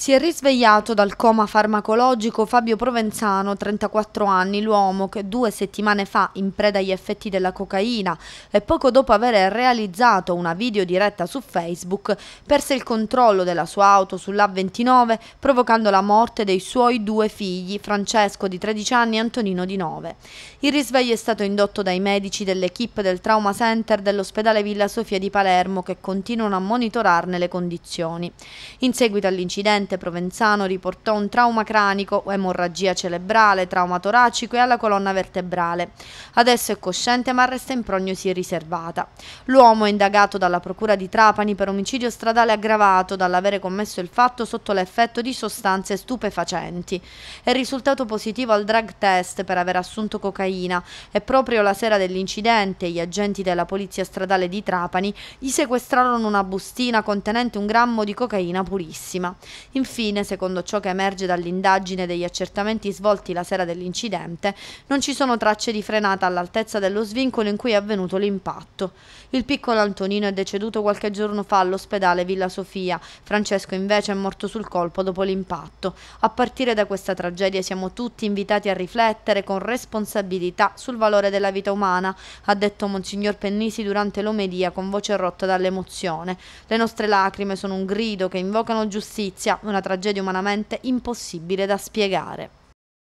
Si è risvegliato dal coma farmacologico Fabio Provenzano, 34 anni, l'uomo che due settimane fa, in preda agli effetti della cocaina e poco dopo aver realizzato una video diretta su Facebook, perse il controllo della sua auto sull'A29 provocando la morte dei suoi due figli, Francesco di 13 anni e Antonino di 9. Il risveglio è stato indotto dai medici dell'equipe del Trauma Center dell'ospedale Villa Sofia di Palermo che continuano a monitorarne le condizioni. In seguito all'incidente presidente provenzano riportò un trauma cranico, emorragia cerebrale, trauma toracico e alla colonna vertebrale. Adesso è cosciente ma resta in prognosi riservata. L'uomo è indagato dalla procura di Trapani per omicidio stradale aggravato dall'avere commesso il fatto sotto l'effetto di sostanze stupefacenti. È risultato positivo al drug test per aver assunto cocaina e proprio la sera dell'incidente gli agenti della polizia stradale di Trapani gli sequestrarono una bustina contenente un grammo di cocaina purissima. Infine, secondo ciò che emerge dall'indagine degli accertamenti svolti la sera dell'incidente, non ci sono tracce di frenata all'altezza dello svincolo in cui è avvenuto l'impatto. Il piccolo Antonino è deceduto qualche giorno fa all'ospedale Villa Sofia, Francesco invece è morto sul colpo dopo l'impatto. A partire da questa tragedia siamo tutti invitati a riflettere con responsabilità sul valore della vita umana, ha detto Monsignor Pennisi durante l'omedia con voce rotta dall'emozione. Le nostre lacrime sono un grido che invocano giustizia, una tragedia umanamente impossibile da spiegare.